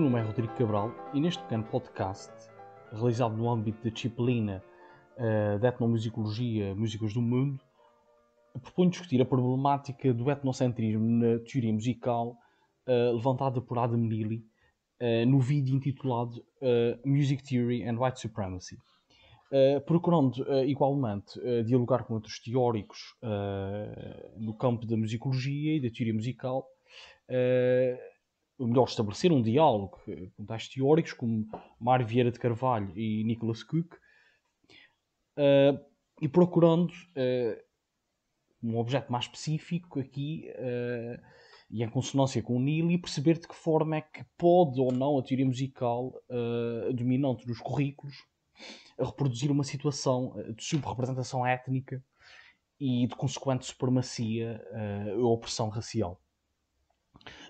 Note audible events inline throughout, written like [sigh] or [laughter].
meu nome é Rodrigo Cabral e neste pequeno podcast, realizado no âmbito da disciplina uh, eh, da etnomusicologia Músicas do Mundo, proponho discutir a problemática do etnocentrismo na teoria musical uh, levantada por Adam Neely uh, no vídeo intitulado Music Theory and White Supremacy. procurando igualmente dialogar com outros teóricos no campo da musicologia e da teoria musical, melhor, estabelecer um diálogo com tais teóricos como Mário Vieira de Carvalho e Nicholas Cook, uh, eh, e procurando uh, um objeto mais específico aqui, uh, e em consonância com o Neil, e perceber de que forma é que pode ou não a teoria musical dominante nos currículos reproduzir uma situação de subrepresentação étnica e de consequente supremacia ou opressão racial.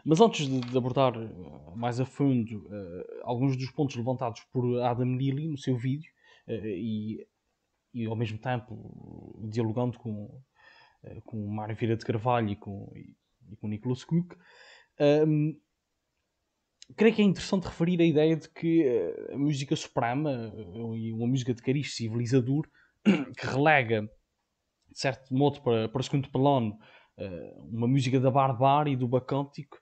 Mas antes de, de, abordar eh, mais a fundo uh, alguns dos pontos levantados por Adam Neely no seu vídeo uh, e, e, ao mesmo tempo dialogando com, uh, com o Mário Vieira de Carvalho e com, e, e com o Nicholas Cook, ehm, creio que é interessante referir a ideia de que a música suprema e uma música de cariz civilizador [coughs] que relega de certo modo para, para o segundo plano eh, uma música da Barbárie e do Bacântico,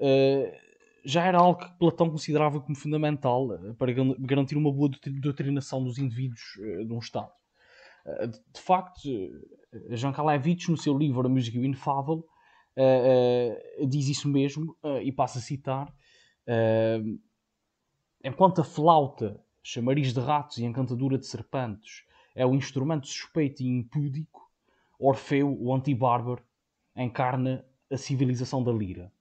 eh, já era algo que Platão considerava como fundamental eh, para garantir uma boa doutrinação dos indivíduos de um Estado. De facto, Jean Kalevich, no seu livro A Música e o Inefável, diz isso mesmo e passa a citar: Enquanto a flauta, chamariz de ratos e encantadura de serpentes é o instrumento suspeito e impúdico, Orfeu, o antibárbaro, encarna a civilização da lira.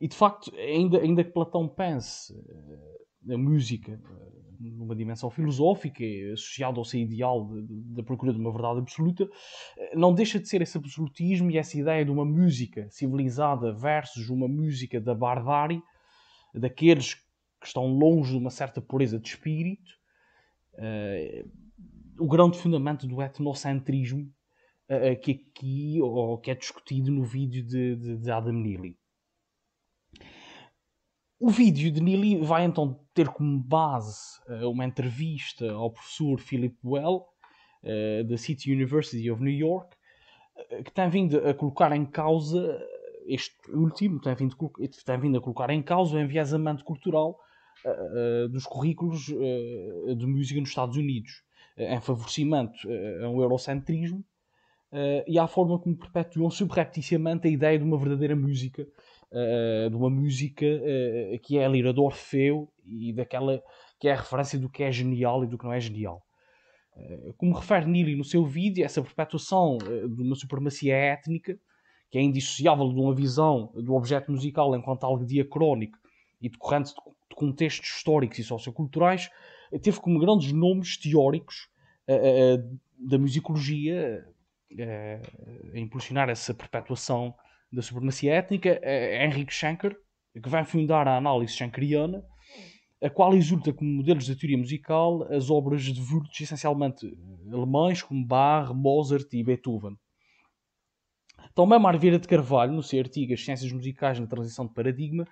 E de facto, ainda, ainda que Platão pense eh, a música eh, numa dimensão filosófica, associada ao seu ideal da procura de uma verdade absoluta, eh, não deixa de ser esse absolutismo e essa ideia de uma música civilizada versus uma música da barbárie, daqueles que estão longe de uma certa pureza de espírito, o grande fundamento do etnocentrismo uh, que aqui, ou que é discutido no vídeo de, de, de Adam Neely. O vídeo de Neely vai então ter como base eh, uma entrevista ao professor Philip Well, eh, da City University of New York, eh, que tem vindo a colocar em causa, este último, tem vindo, tem vindo a colocar em causa o enviesamento cultural dos currículos de música nos Estados Unidos, em favorecimento a um eurocentrismo uh, e à forma como perpetuam subrepticiamente a ideia de uma verdadeira música, uh, de uma música uh, que é a lira do Orfeu e daquela que é a referência do que é genial e do que não é genial. Como refere Nili no seu vídeo, essa perpetuação de uma supremacia étnica, que é indissociável de uma visão do objeto musical enquanto algo diacrónico e decorrente de contextos históricos e socioculturais, teve como grandes nomes teóricos da musicologia a eh, impulsionar essa perpetuação da supremacia étnica, é Henrik Schenker, que vai fundar a análise schenkeriana, a qual exulta como modelos da teoria musical as obras de Wurtz, essencialmente eh, alemães, como Bach, Mozart e Beethoven. Também Marveira de Carvalho, no seu artigo As Ciências Musicais na Transição de Paradigma,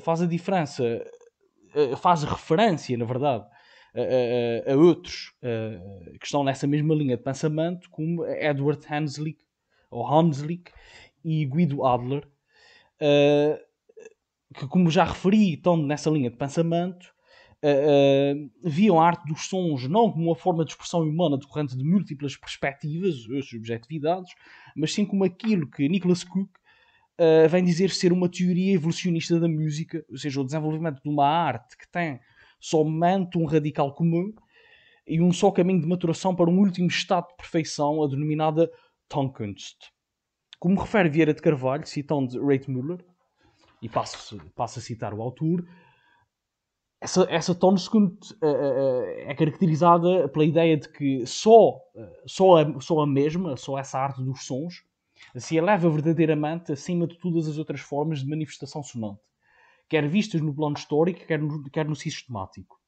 faz a diferença, faz referência, na verdade, a, a, a outros que estão nessa mesma linha de pensamento, como Edward Hanslick, ou Hanslick e Guido Adler, que, como já referi, estão nessa linha de pensamento. Uh, uh, viam a arte dos sons não como uma forma de expressão humana decorrente de múltiplas perspectivas ou subjetividades, mas sim como aquilo que Nicholas Cook uh, vem dizer ser uma teoria evolucionista da música, ou seja, o desenvolvimento de uma arte que tem somente um radical comum e um só caminho de maturação para um último estado de perfeição, a denominada Tonkunst. Como refere Vieira de Carvalho, citando Reitmüller, e passo, passo a citar o autor, essa, essa Tonkunst uh, uh, é caracterizada pela ideia de que só, uh, só, a, só a mesma, só essa arte dos sons, se assim, eleva verdadeiramente acima de todas as outras formas de manifestação sonante quer vistas no plano histórico, quer no, quer no sistemático.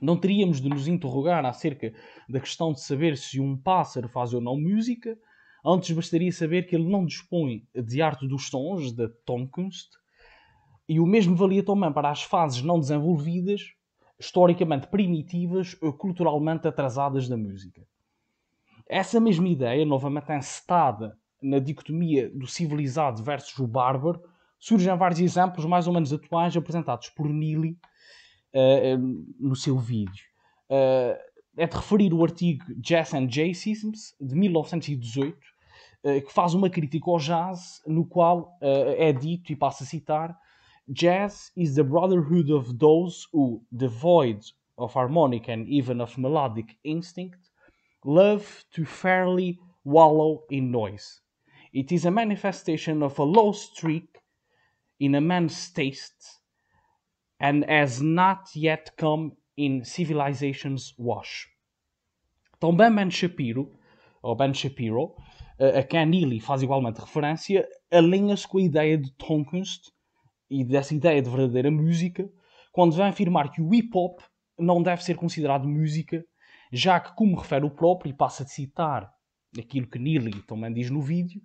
Não teríamos de nos interrogar acerca da questão de saber se um pássaro faz ou não música, antes bastaria saber que ele não dispõe de arte dos sons, da tonkunst, e o mesmo valia também para as fases não desenvolvidas, historicamente primitivas ou culturalmente atrasadas da música. Essa mesma ideia, novamente encetada na dicotomia do civilizado versus o bárbaro, surgem vários exemplos mais ou menos atuais apresentados por Nili uh, no seu vídeo. Uh, é de referir o artigo Jazz and Jazzisms de 1918, uh, que faz uma crítica ao jazz, no qual é dito, e passo a citar, Jazz is the brotherhood of those who, devoid of harmonic and even of melodic instinct, love to fairly wallow in noise. It is a manifestation of a low streak in a man's taste and has not yet come in civilization's wash. Então, Banban Shapiro, ou Ben Shapiro, a quem Neely faz igualmente referência, alinha-se com a ideia de Tonkunst e dessa ideia de verdadeira música, quando vai afirmar que o hip-hop não deve ser considerado música, já que, como refere o próprio, e passa a citar aquilo que Neely também diz no vídeo,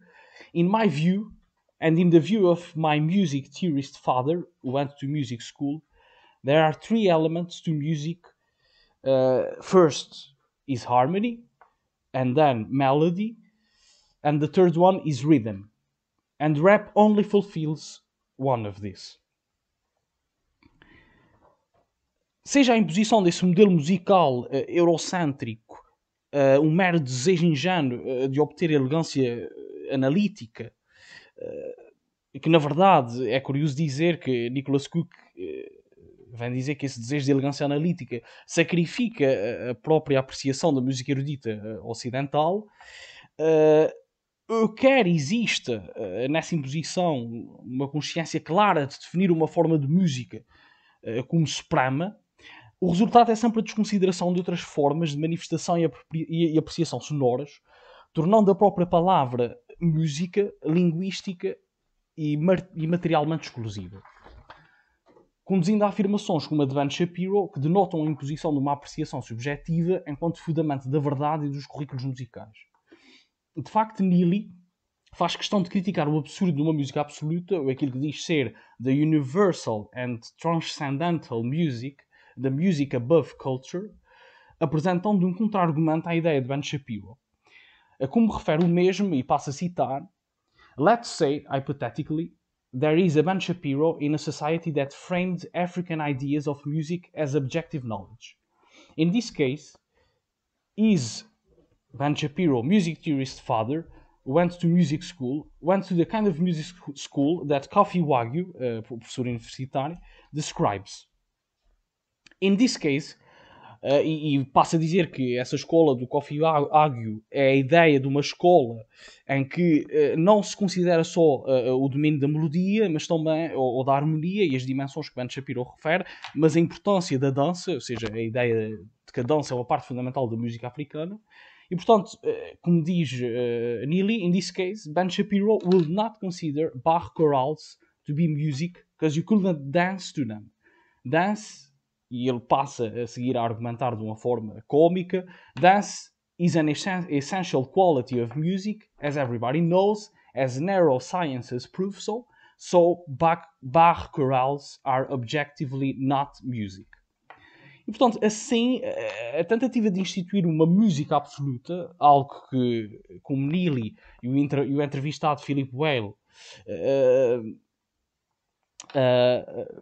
In my view, And in the view of my music theorist father, who went to music school, there are three elements to music. Uh, first is harmony, and then melody, and the third one is rhythm. And rap only fulfills one of these. Seja a imposição desse modelo musical uh, eurocêntrico uh, um mero desejo ingênuo eh, de obter elegância analítica Eh, que na verdade é curioso dizer que Nicholas Cook eh, vem dizer que esse desejo de elegância analítica sacrifica a própria apreciação da música erudita eh, ocidental. Eu quer é exista nessa imposição uma consciência clara de definir uma forma de música como suprema, o resultado é sempre a desconsideração de outras formas de manifestação e apreciação sonoras, tornando a própria palavra música, linguística e, e materialmente exclusiva. Conduzindo a afirmações como a de Van Shapiro, que denotam a imposição de uma apreciação subjetiva enquanto fundamento da verdade e dos currículos musicais. De facto, Neely faz questão de criticar o absurdo de uma música absoluta, ou aquilo que diz ser the universal and transcendental music, the music above culture, apresentando um contra-argumento à ideia de Ben Shapiro a como refere o mesmo, e passo a citar: Let's say, hypothetically, there is a Ben Shapiro in a society that framed African ideas of music as objective knowledge. In this case, his Ben Shapiro, music theorist father, went to music school, went to the kind of music school that Kofi Wagyu, uh, professor universitário, describes. In this case, ah, e, e passa a dizer que essa escola do Kofi Águio é a ideia de uma escola em que uh, não se considera só uh, o domínio da melodia, mas também, ou, ou, da harmonia e as dimensões que Ben Shapiro refere, mas a importância da dança, ou seja, a ideia de que a dança é uma parte fundamental da música africana. E portanto, como diz Neely, in this case, Ben Shapiro will not consider Bach chorales to be music because you couldn't dance to them. Dance e ele passa a seguir a argumentar de uma forma cômica. Dance is an essential quality of music, as everybody knows, as narrow sciences prove so, so Bach, chorales are objectively not music. E, portanto, assim, a tentativa de instituir uma música absoluta, algo que, como Neely e o, entrevistado Philip Whale, uh, uh,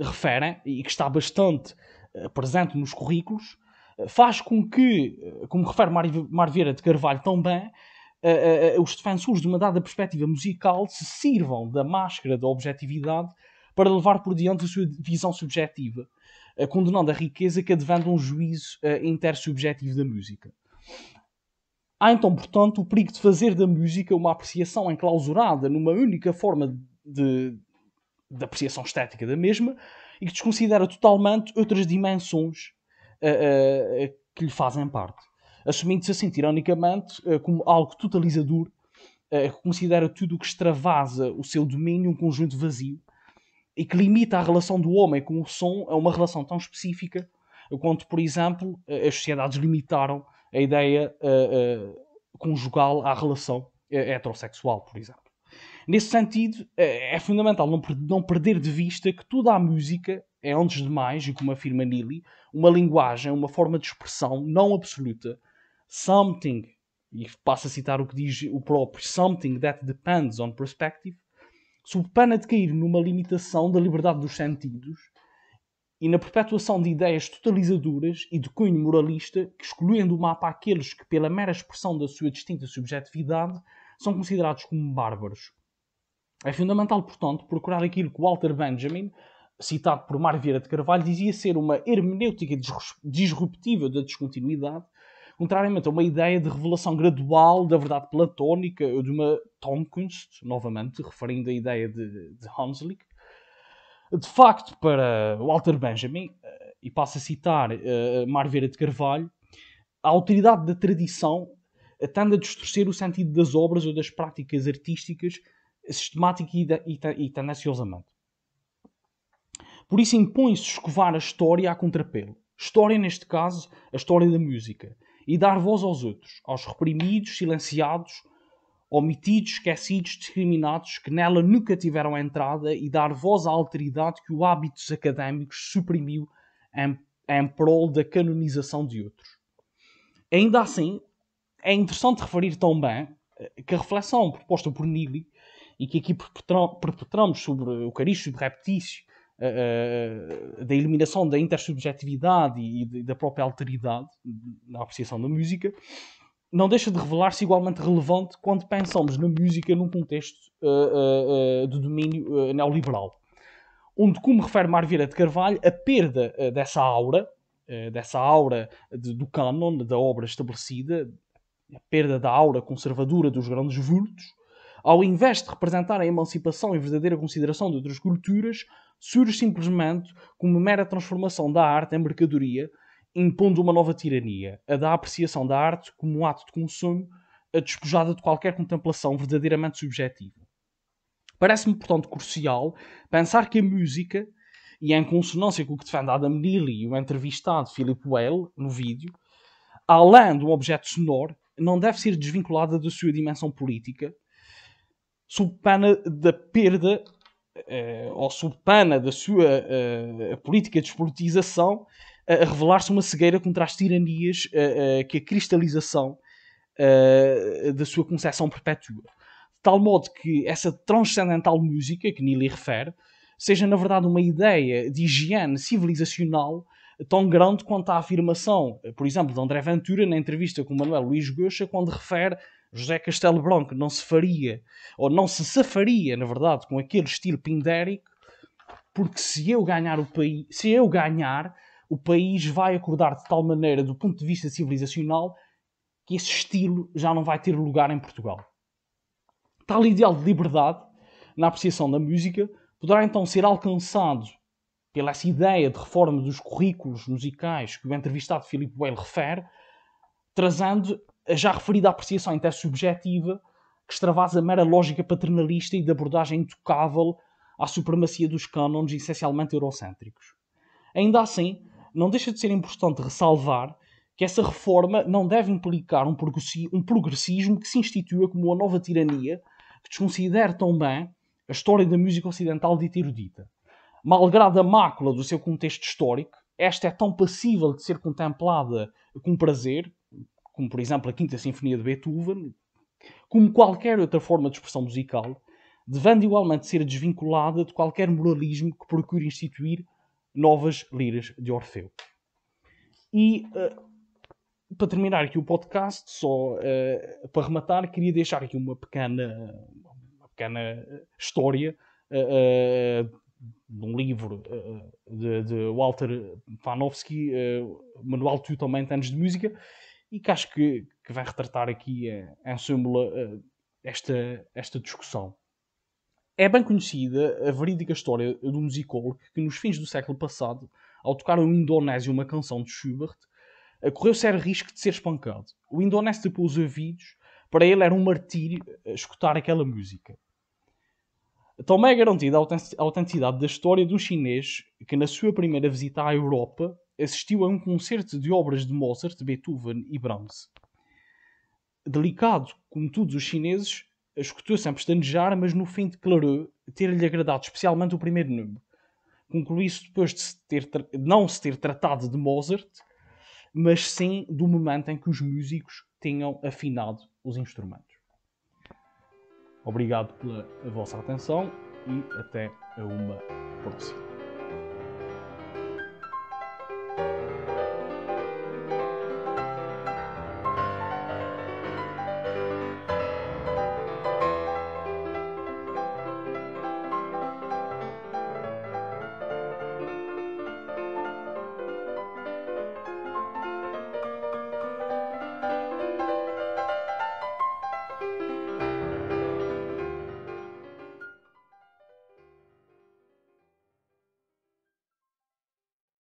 referem e que está bastante eh, presente nos currículos, eh, faz com que, eh, como refere Mário Vieira de Carvalho também, os defensores de uma dada perspectiva musical se sirvam da máscara da objetividade para levar por diante a sua visão subjetiva, condenando a riqueza que advém de um juízo intersubjetivo da música. Há então, portanto, o perigo de fazer da música uma apreciação enclausurada numa única forma de, da apreciação estética da mesma e que desconsidera totalmente outras dimensões uh, uh, que lhe fazem parte, assumindo-se assim, ironicamente, eh, como algo totalizador que considera tudo o que extravasa o seu domínio um conjunto vazio e que limita a relação do homem com o som a uma relação tão específica quanto, por exemplo, as sociedades limitaram a ideia uh, uh, conjugal à relação heterossexual, por exemplo. Nesse sentido, é, é fundamental não, perder de vista que toda a música é, antes de mais, e como afirma Neely, uma linguagem, uma forma de expressão não absoluta. Something, e passo a citar o que diz o próprio, something that depends on perspective, sob pena de cair numa limitação da liberdade dos sentidos e na perpetuação de ideias totalizadoras e de cunho moralista que excluem do mapa aqueles que, pela mera expressão da sua distinta subjetividade, são considerados como bárbaros. É fundamental, portanto, procurar aquilo que Walter Benjamin, citado por Mário Vieira de Carvalho, dizia ser uma hermenêutica disruptiva da descontinuidade, contrariamente a uma ideia de revelação gradual da verdade platónica ou de uma Tomkunst, novamente, referindo a ideia de, de Hanslick. De facto, para Walter Benjamin, eh, e passo a citar uh, Mário Vieira de Carvalho, a autoridade da tradição tende a distorcer o sentido das obras ou das práticas artísticas sistemática e, e, e tendenciosamente. Por isso impõe-se escovar a história a contrapelo. História, neste caso, a história da música. E dar voz aos outros, aos reprimidos, silenciados, omitidos, esquecidos, discriminados, que nela nunca tiveram entrada, e dar voz à alteridade que o hábitos académicos suprimiu em, em prol da canonização de outros. Ainda assim, é interessante referir também eh, que a reflexão proposta por Nili e que aqui perpetramos sobre o cariz subreptício repetício eh, eh, da eliminação da intersubjetividade e, da própria alteridade na apreciação da música, não deixa de revelar-se igualmente relevante quando pensamos na música num contexto do eh, de domínio neoliberal. Onde, como refere Marvira de Carvalho, a perda dessa aura, dessa aura do canon da obra estabelecida, a perda da aura conservadora dos grandes vultos, ao invés de representar a emancipação e verdadeira consideração de outras culturas, surge simplesmente como mera transformação da arte em mercadoria, impondo uma nova tirania, a da apreciação da arte como um ato de consumo, a despojada de qualquer contemplação verdadeiramente subjetiva. Parece-me, portanto, crucial pensar que a música, e em consonância com o que defende Adam Neely e o entrevistado Philip Whale no vídeo, além de um objeto sonoro, não deve ser desvinculada da sua dimensão política, sob da perda uh, ou sob da sua uh, política de despolitização a revelar-se uma cegueira contra as tiranias eh, que a cristalização da sua concepção perpetua. De tal modo que essa transcendental música que Nili refere seja, na verdade, uma ideia de higiene civilizacional tão grande quanto a afirmação, por exemplo, de André Ventura na entrevista com Manuel Luís Goxa, quando refere José Castelo Branco não se faria, ou não se safaria, na verdade, com aquele estilo pindérico, porque se eu ganhar o país, se eu ganhar, o país vai acordar de tal maneira do ponto de vista civilizacional que esse estilo já não vai ter lugar em Portugal. Tal ideal de liberdade na apreciação da música poderá então ser alcançado pela essa ideia de reforma dos currículos musicais que o entrevistado Filipe Weil refere, trazendo a já referida apreciação subjetiva que extravasa a mera lógica paternalista e de abordagem intocável à supremacia dos cânones essencialmente eurocêntricos. Ainda assim, não deixa de ser importante ressalvar que essa reforma não deve implicar um progressismo que se institua como uma nova tirania que desconsidere também a história da música ocidental dita erudita. Malgrado a mácula do seu contexto histórico, esta é tão passível de ser contemplada com prazer como por exemplo a Quinta Sinfonia de Beethoven, como qualquer outra forma de expressão musical, devendo igualmente ser desvinculada de qualquer moralismo que procure instituir novas liras de Orfeu. E uh, para terminar aqui o podcast, só uh, para rematar, queria deixar aqui uma pequena, uma pequena história uh, de um livro de, de, Walter Panofsky, Manual de Tutamento Anos de Música, e que acho que, que vai retratar aqui eh, em súmula eh, esta, esta discussão. É bem conhecida a verídica história do musicólogo que, nos fins do século passado, ao tocar um Indonésio uma canção de Schubert, eh, correu sério risco de ser espancado. O indonésio tapou os ouvidos, para ele era um martírio escutar aquela música. Também é garantida a autenticidade da história de um chinês que, na sua primeira visita à Europa, assistiu a um concerto de obras de Mozart, Beethoven e Brahms. Delicado, como todos os chineses, escutou-se a pestanejar, mas no fim declarou ter-lhe agradado especialmente o primeiro número. Concluiu-se depois de, se ter não se ter tratado de Mozart, mas sim do momento em que os músicos tenham afinado os instrumentos. Obrigado pela vossa atenção e até a uma próxima.